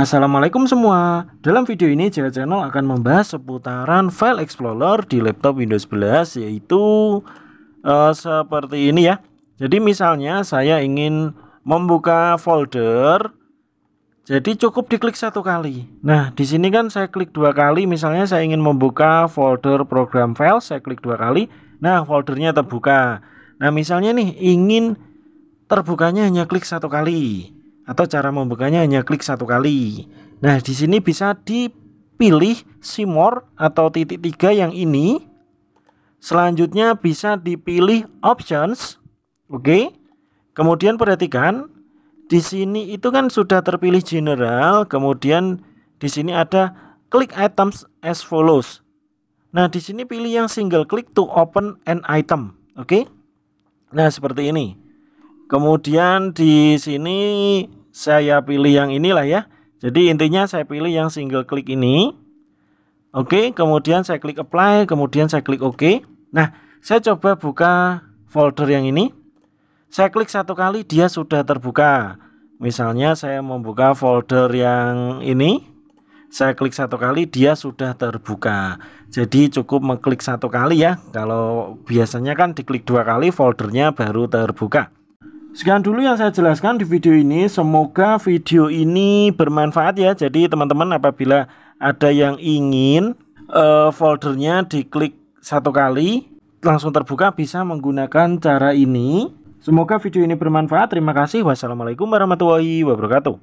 Assalamualaikum semua Dalam video ini JL Channel akan membahas seputaran file explorer di laptop Windows 11 Yaitu uh, seperti ini ya Jadi misalnya saya ingin membuka folder Jadi cukup diklik satu kali Nah di sini kan saya klik dua kali Misalnya saya ingin membuka folder program file Saya klik dua kali Nah foldernya terbuka Nah misalnya nih ingin terbukanya hanya klik satu kali atau cara membukanya hanya klik satu kali. Nah, di sini bisa dipilih simor atau titik tiga yang ini. Selanjutnya bisa dipilih options. Oke. Okay. Kemudian perhatikan di sini itu kan sudah terpilih general, kemudian di sini ada klik items as follows. Nah, di sini pilih yang single click to open an item. Oke. Okay? Nah, seperti ini. Kemudian di sini saya pilih yang inilah ya. Jadi intinya saya pilih yang single klik ini. Oke, kemudian saya klik apply, kemudian saya klik OK. Nah, saya coba buka folder yang ini. Saya klik satu kali dia sudah terbuka. Misalnya saya membuka folder yang ini. Saya klik satu kali dia sudah terbuka. Jadi cukup mengklik satu kali ya. Kalau biasanya kan diklik dua kali foldernya baru terbuka. Sekian dulu yang saya jelaskan di video ini. Semoga video ini bermanfaat ya. Jadi teman-teman apabila ada yang ingin uh, foldernya diklik satu kali langsung terbuka bisa menggunakan cara ini. Semoga video ini bermanfaat. Terima kasih. Wassalamualaikum warahmatullahi wabarakatuh.